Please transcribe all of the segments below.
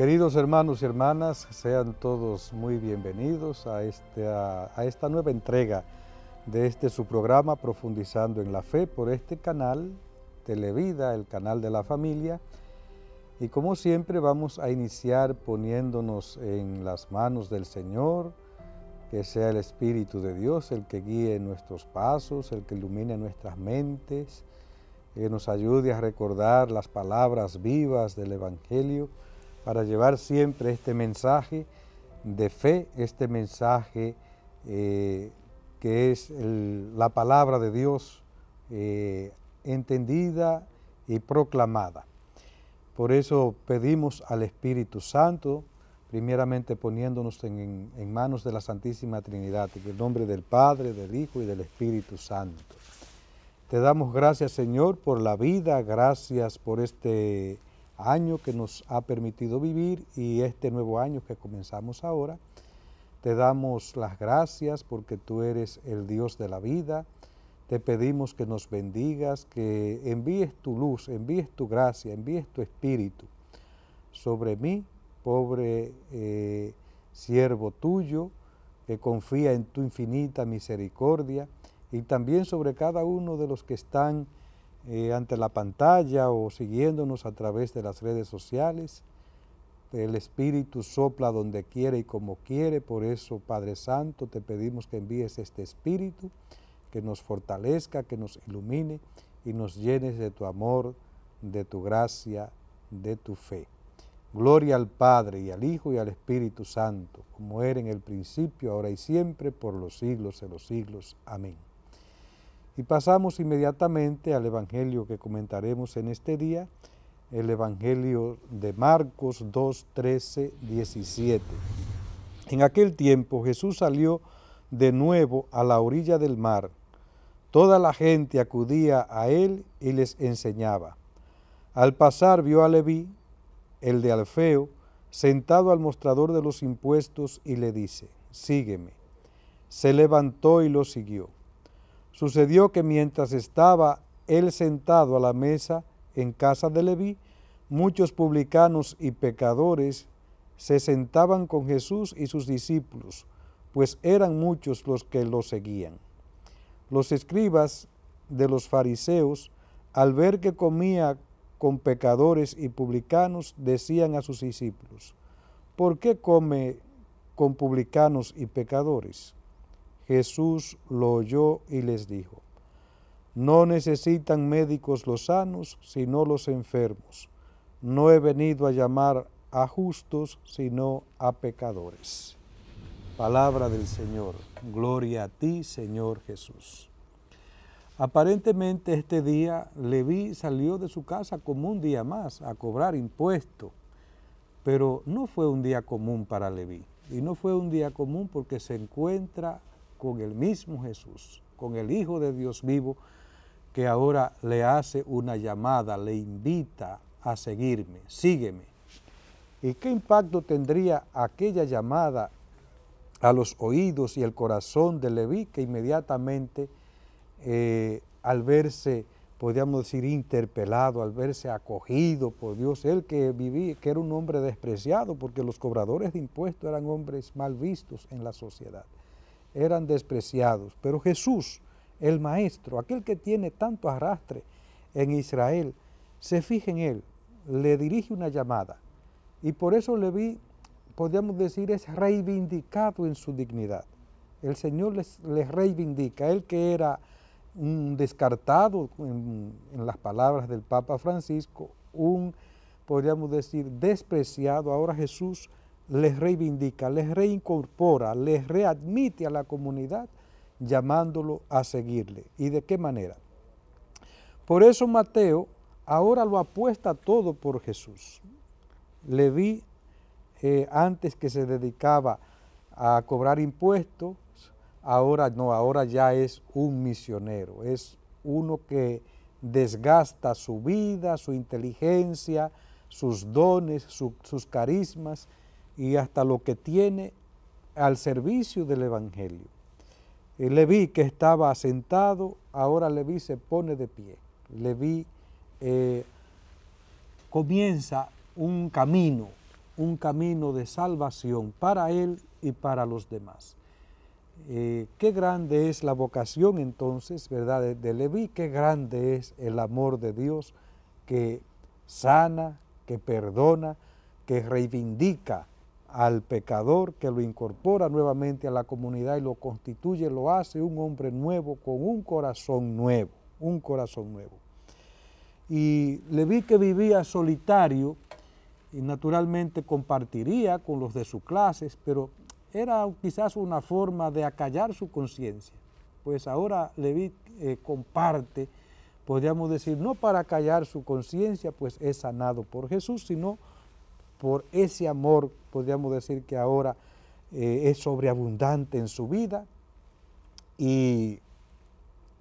Queridos hermanos y hermanas, sean todos muy bienvenidos este, a esta, nueva entrega de este su programa Profundizando en la Fe por este canal Televida, el canal de la familia. Y como siempre vamos a iniciar poniéndonos en las manos del Señor, que sea el Espíritu de Dios el que guíe nuestros pasos, el que ilumine nuestras mentes, que nos ayude a recordar las palabras vivas del Evangelio para llevar siempre este mensaje de fe, este mensaje eh, que es la palabra de Dios eh, entendida y proclamada. Por eso pedimos al Espíritu Santo, primeramente poniéndonos en, en manos de la Santísima Trinidad, en el nombre del Padre, del Hijo y del Espíritu Santo. Te damos gracias, Señor, por la vida, gracias por este año que nos ha permitido vivir y este nuevo año que comenzamos ahora. Te damos las gracias porque tú eres el Dios de la vida. Te pedimos que nos bendigas, que envíes tu luz, envíes tu gracia, envíes tu espíritu sobre mí, pobre eh, siervo tuyo, que confía en tu infinita misericordia, y también sobre cada uno de los que están eh, ante la pantalla o siguiéndonos a través de las redes sociales. El Espíritu sopla donde quiere y como quiere, por eso Padre Santo te pedimos que envíes este Espíritu, que nos fortalezca, que nos ilumine y nos llenes de tu amor, de tu gracia, de tu fe. Gloria al Padre y al Hijo y al Espíritu Santo, como era en el principio, ahora y siempre, por los siglos de los siglos. Amén. Y pasamos inmediatamente al Evangelio que comentaremos en este día, el Evangelio de Marcos 2, 13, 17. En aquel tiempo Jesús salió de nuevo a la orilla del mar. Toda la gente acudía a él y les enseñaba. Al pasar vio a Leví, el de Alfeo, sentado al mostrador de los impuestos y le dice, sígueme. Se levantó y lo siguió. Sucedió que mientras estaba él sentado a la mesa en casa de Leví, muchos publicanos y pecadores se sentaban con Jesús y sus discípulos, pues eran muchos los que lo seguían. Los escribas de los fariseos, al ver que comía con pecadores y publicanos, decían a sus discípulos, ¿por qué come con publicanos y pecadores? Jesús lo oyó y les dijo, no necesitan médicos los sanos, sino los enfermos. No he venido a llamar a justos, sino a pecadores. Palabra del Señor. Gloria a ti, Señor Jesús. Aparentemente este día Leví salió de su casa como un día más a cobrar impuesto, pero no fue un día común para Leví. Y no fue un día común porque se encuentra con el mismo Jesús, con el Hijo de Dios vivo, que ahora le hace una llamada, le invita a seguirme, sígueme. ¿Y qué impacto tendría aquella llamada a los oídos y el corazón de Leví que inmediatamente eh, al verse, podríamos decir, interpelado, al verse acogido por Dios, él que vivía, que era un hombre despreciado, porque los cobradores de impuestos eran hombres mal vistos en la sociedad eran despreciados. Pero Jesús, el Maestro, aquel que tiene tanto arrastre en Israel, se fija en él, le dirige una llamada. Y por eso le vi, podríamos decir, es reivindicado en su dignidad. El Señor les, reivindica, él que era un descartado, en, en las palabras del Papa Francisco, un, podríamos decir, despreciado, ahora Jesús les reivindica, les reincorpora, les readmite a la comunidad, llamándolo a seguirle. ¿Y de qué manera? Por eso Mateo ahora lo apuesta todo por Jesús. Le vi eh, antes que se dedicaba a cobrar impuestos, ahora no, ahora ya es un misionero, es uno que desgasta su vida, su inteligencia, sus dones, sus carismas y hasta lo que tiene al servicio del Evangelio. Eh, le vi que estaba sentado, ahora le vi se pone de pie. Le vi eh, comienza un camino, un camino de salvación para él y para los demás. Eh, qué grande es la vocación entonces, ¿verdad? De, de, Leví, qué grande es el amor de Dios que sana, que perdona, que reivindica al pecador que lo incorpora nuevamente a la comunidad y lo constituye, lo hace un hombre nuevo con un corazón nuevo, un corazón nuevo. Y le que vivía solitario y naturalmente compartiría con los de su clase pero era quizás una forma de acallar su conciencia. Pues ahora Leví eh, comparte, podríamos decir, no para acallar su conciencia, pues es sanado por Jesús, sino por ese amor, podríamos decir que ahora eh, es sobreabundante en su vida, y,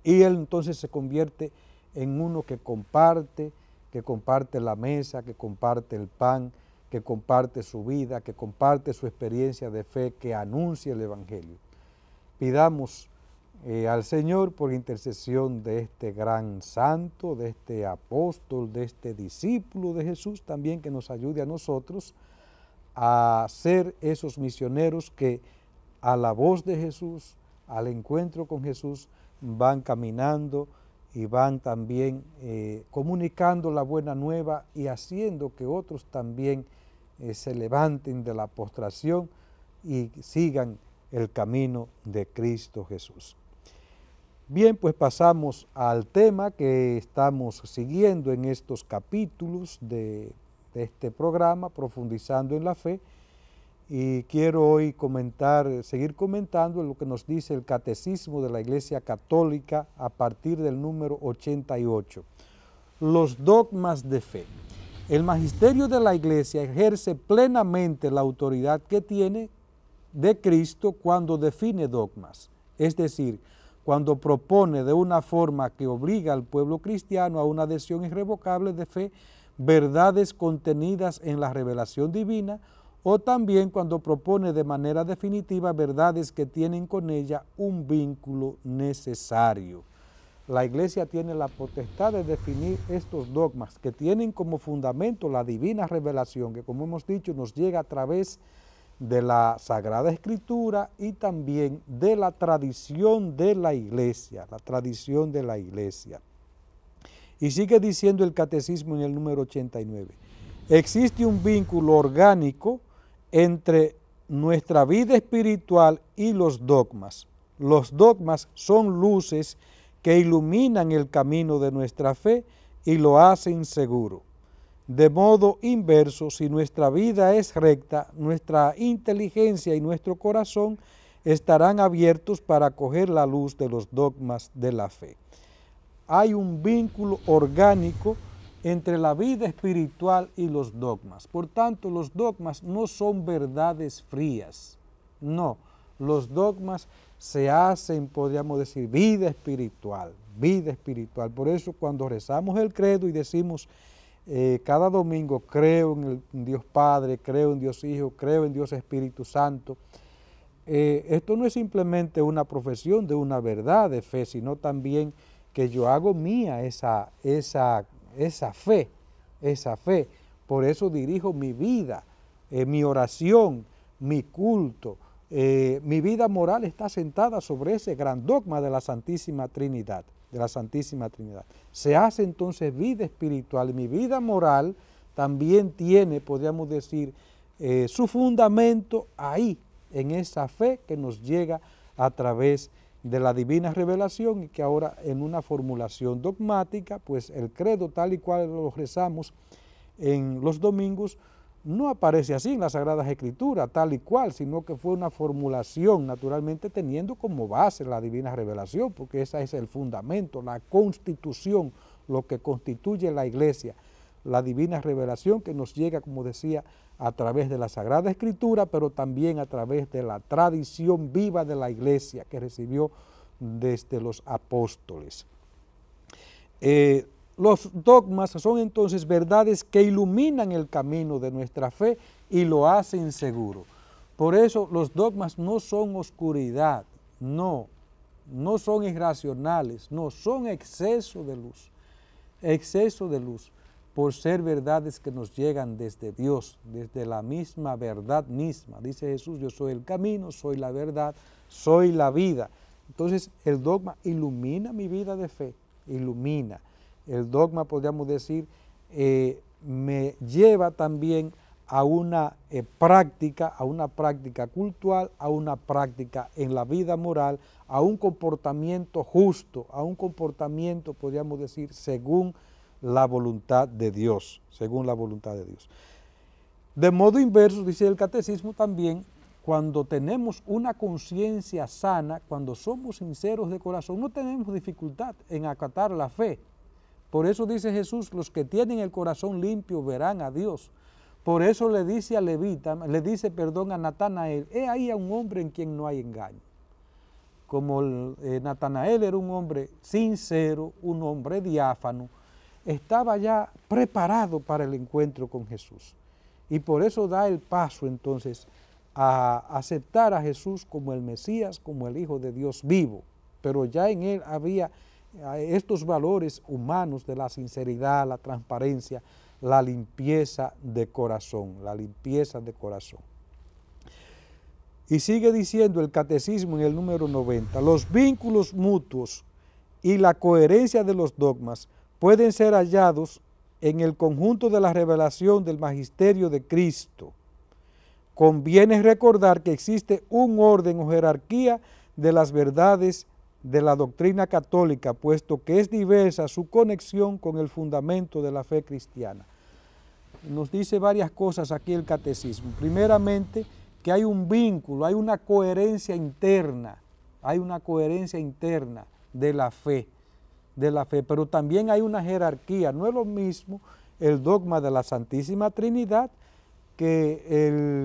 y él entonces se convierte en uno que comparte, que comparte la mesa, que comparte el pan, que comparte su vida, que comparte su experiencia de fe, que anuncia el Evangelio. Pidamos eh, al Señor por intercesión de este gran santo, de este apóstol, de este discípulo de Jesús, también que nos ayude a nosotros a ser esos misioneros que a la voz de Jesús, al encuentro con Jesús, van caminando y van también eh, comunicando la buena nueva y haciendo que otros también eh, se levanten de la postración y sigan el camino de Cristo Jesús. Bien, pues pasamos al tema que estamos siguiendo en estos capítulos de, este programa, Profundizando en la Fe, y quiero hoy comentar, seguir comentando lo que nos dice el Catecismo de la Iglesia Católica a partir del número 88, los dogmas de fe. El magisterio de la Iglesia ejerce plenamente la autoridad que tiene de Cristo cuando define dogmas, es decir, cuando propone de una forma que obliga al pueblo cristiano a una adhesión irrevocable de fe verdades contenidas en la revelación divina o también cuando propone de manera definitiva verdades que tienen con ella un vínculo necesario. La Iglesia tiene la potestad de definir estos dogmas que tienen como fundamento la divina revelación que, como hemos dicho, nos llega a través de de la Sagrada Escritura y también de la tradición de la iglesia, la tradición de la iglesia. Y sigue diciendo el catecismo en el número 89, existe un vínculo orgánico entre nuestra vida espiritual y los dogmas. Los dogmas son luces que iluminan el camino de nuestra fe y lo hacen seguro. De modo inverso, si nuestra vida es recta, nuestra inteligencia y nuestro corazón estarán abiertos para coger la luz de los dogmas de la fe. Hay un vínculo orgánico entre la vida espiritual y los dogmas. Por tanto, los dogmas no son verdades frías. No, los dogmas se hacen, podríamos decir, vida espiritual, vida espiritual. Por eso cuando rezamos el credo y decimos, eh, cada domingo creo en, el, Dios Padre, creo en Dios Hijo, creo en Dios Espíritu Santo. Eh, esto no es simplemente una profesión de una verdad de fe, sino también que yo hago mía esa, esa, fe, esa fe. Por eso dirijo mi vida, eh, mi oración, mi culto, eh, mi vida moral está sentada sobre ese gran dogma de la Santísima Trinidad, de la Santísima Trinidad. Se hace entonces vida espiritual y mi vida moral también tiene, podríamos decir, eh, su fundamento ahí, en esa fe que nos llega a través de la divina revelación y que ahora en una formulación dogmática, pues el credo tal y cual lo rezamos en los domingos, no aparece así en las Sagradas Escrituras, tal y cual, sino que fue una formulación, naturalmente teniendo como base la divina revelación, porque ese es el fundamento, la constitución, lo que constituye la iglesia, la divina revelación que nos llega, como decía, a través de la Sagrada Escritura, pero también a través de la tradición viva de la iglesia que recibió desde los apóstoles. Eh, los dogmas son entonces verdades que iluminan el camino de nuestra fe y lo hacen seguro. Por eso los dogmas no son oscuridad, no, no son irracionales, no, son exceso de luz, exceso de luz, por ser verdades que nos llegan desde Dios, desde la misma verdad misma. Dice Jesús, yo soy el camino, soy la verdad, soy la vida. Entonces el dogma ilumina mi vida de fe, ilumina el dogma, podríamos decir, eh, me lleva también a una eh, práctica, a una práctica cultural, a una práctica en la vida moral, a un comportamiento justo, a un comportamiento, podríamos decir, según la voluntad de Dios, según la voluntad de Dios. De modo inverso, dice el catecismo también, cuando tenemos una conciencia sana, cuando somos sinceros de corazón, no tenemos dificultad en acatar la fe, por eso dice Jesús, los que tienen el corazón limpio verán a Dios. Por eso le dice a Levita, le dice, perdón, a Natanael, he ahí a un hombre en quien no hay engaño. Como eh, Natanael era un hombre sincero, un hombre diáfano, estaba ya preparado para el encuentro con Jesús. Y por eso da el paso entonces a aceptar a Jesús como el Mesías, como el Hijo de Dios vivo. Pero ya en él había estos valores humanos de la sinceridad, la transparencia, la limpieza de corazón, la limpieza de corazón. Y sigue diciendo el catecismo en el número 90, los vínculos mutuos y la coherencia de los dogmas pueden ser hallados en el conjunto de la revelación del magisterio de Cristo. Conviene recordar que existe un orden o jerarquía de las verdades de la doctrina católica, puesto que es diversa su conexión con el fundamento de la fe cristiana. Nos dice varias cosas aquí el catecismo. Primeramente, que hay un vínculo, hay una coherencia interna, hay una coherencia interna de la fe, de la fe, pero también hay una jerarquía, no es lo mismo el dogma de la Santísima Trinidad que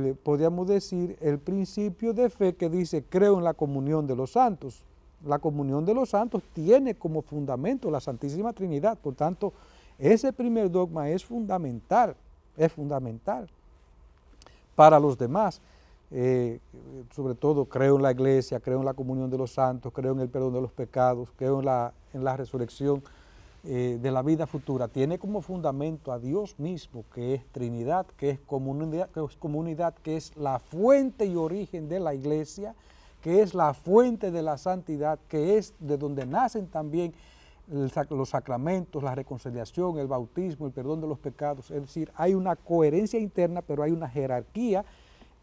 el, podríamos decir, el principio de fe que dice creo en la comunión de los santos, la comunión de los santos tiene como fundamento la Santísima Trinidad. Por tanto, ese primer dogma es fundamental, es fundamental para los demás. Eh, sobre todo creo en la iglesia, creo en la comunión de los santos, creo en el perdón de los pecados, creo en la, en la resurrección eh, de la vida futura. Tiene como fundamento a Dios mismo, que es Trinidad, que es comunidad, que es, comunidad, que es la fuente y origen de la iglesia, que es la fuente de la santidad, que es de donde nacen también los sacramentos, la reconciliación, el bautismo, el perdón de los pecados. Es decir, hay una coherencia interna, pero hay una jerarquía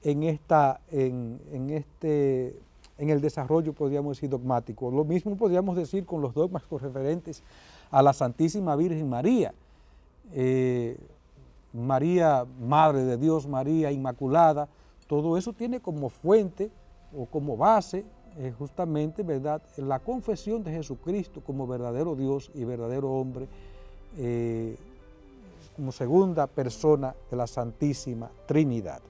en, esta, en, este, en el desarrollo, podríamos decir, dogmático. Lo mismo podríamos decir con los dogmas referentes a la Santísima Virgen María. Eh, María, Madre de Dios, María Inmaculada, todo eso tiene como fuente o como base es eh, justamente ¿verdad? la confesión de Jesucristo como verdadero Dios y verdadero hombre, eh, como segunda persona de la Santísima Trinidad.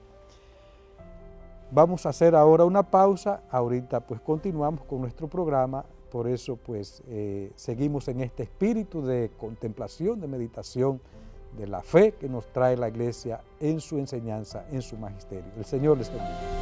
Vamos a hacer ahora una pausa, ahorita pues continuamos con nuestro programa, por eso pues eh, seguimos en este espíritu de contemplación, de meditación, de la fe que nos trae la Iglesia en su enseñanza, en su magisterio. El Señor les bendiga.